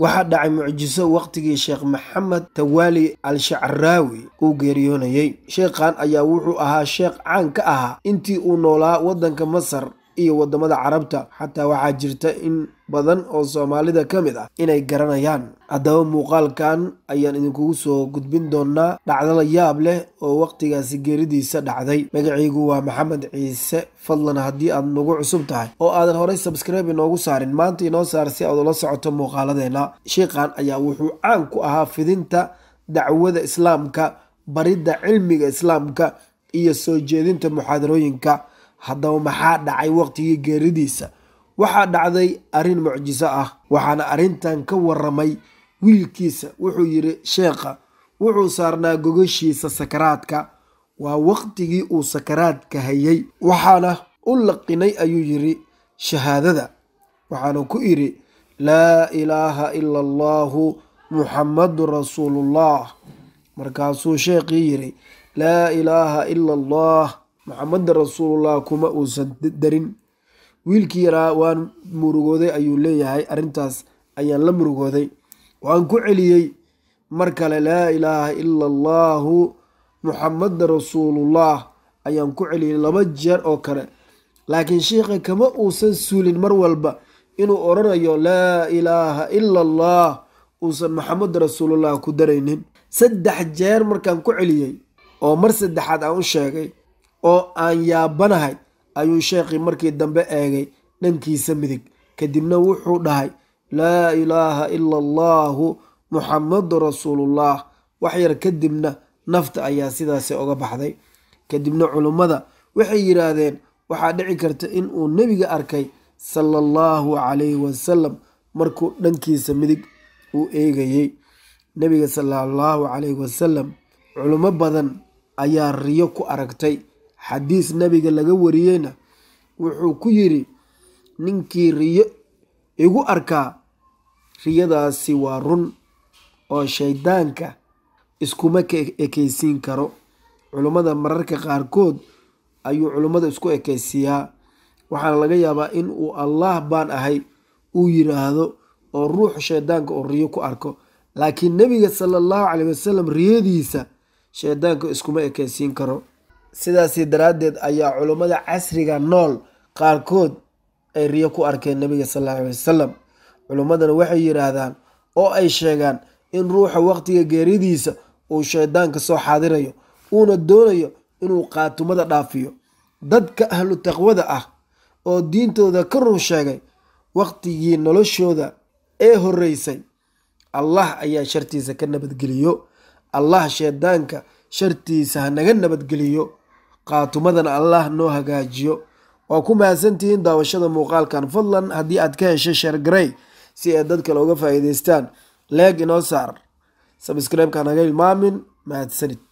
waxaa dhacay mucjiso wakhtigii sheekh maxamed tawaali al-shacraawi uu geeriyoonayey sheekhan ayaa wuxuu ahaa sheekh caan ka ahaa intii uu noolaa waddanka masar iyo waddamada carabta xataa waxaa jirta in badan oo soomaalida ka mid ah inay garanayaan haddaba muuqaalkan ayaan idinkugu soo gudbin doonaa dhacdada yaab leh oo wakhtigaasi geeridiisa dhacday magacaygu waa maxamed ciise fadlan haddii aad nagu cusub tahay oo aadan horey sabskribe inoogu saarin maanta inoo saar si aad ula socoto muuqaaladeena sheikhan ayaa wuxuu caan ku ahaa fidinta dacwada islaamka baridda cilmiga islaamka iyo soo jeedinta muxaadarooyinka haddaba maxaa dhacay waqtigii geeridiisa waxaa dhacday arrin mucjiso ah waxaana arrintan ka waramay wiilkiisa wuxuu yidhi sheekha wuxuu saarnaa gogoshiisa sakaraadka waa waqtigii uu sakaraadka hayay waxaana u laqinay ayuu yidhi shahaadada waxaana ku idhi laa ilaaha ila allaahu muxammadu rasuulullah markaasuu sheekhii yidhi laa ilaaha ila allah maxameda rasuulullah kuma uusan darin wiilkii yaraa waan murugooday ayuu leeyahay arrintaas ayaan la murugooday waan ku celiyey mar kale laa ilaaha ila allaahu muxameda rasuulullah ayaan ku celiyey laba jeer oo kale laakiin sheikha kama uusan suulin mar walba inuu oranayo laa ilaaha ila allah uusan maxamed rasuulullah ku daraynin saddex jeer markaan ku celiyey oo mar saddexaad aan u sheegay oo aan yaabanahay ayuu sheekhii markii dambe eegay dhankiisa midig kadibna wuxuu dhahay laa ilaaha ila allaahu muxammadu rasuulullah wax yar kadibna nafta ayaa sidaasi oga baxday kadibna culummada waxay yidhaahdeen waxaa dhici karta in uu nebiga arkay sala allahu calayhi wasalam markuu dhankiisa midig uu eegayey nebiga sala allahu calayhi wasalam culummo badan ayaa riyo ku aragtay xadiis nabiga laga wariyeyna wuxuu ku yiri ninkii riyo igu arkaa riyadaasi waa run oo shaydaanka iskuma ekeysiin karo culummada mararka qaarkood ayuu culummada isku ekeysiiyaa waxaana laga yaabaa in uu allaah baan ahay uu yiraahdo oo ruuxu shaydaanka oo riyo ku arko laakiin nebiga sala allahu caleyh wasalam riyadiisa shaydaanka iskuma ekeysiin karo sidaasi daraaddeed ayaa culummada casriga nool qaarkood ay riyo ku arkeen nabiga salala alay wasalam culummadana waxay yidhaahdaan oo ay sheegaan in ruuxa waqtiga geeridiisa uu shaydaanka soo xaadirayo uuna doonayo inuu qaatumada dhaafiyo dadka ahlu taqwada ah oo diintooda ka run sheegay waqtigii noloshooda ee horeysay allah ayaa shartiisa ka nabadgeliyo allah shaydaanka shartiisa hanaga nabadgeliyo qaatumadan allah noo hagaajiyo waa ku mahadsantihiin daawashada muuqaalkan fadlan haddii aad ka heshay sheergarey si ay dad kale uga faa'iidaystaan leeg inoo saar sabscribe-ka naga ilmaamin mahadsanid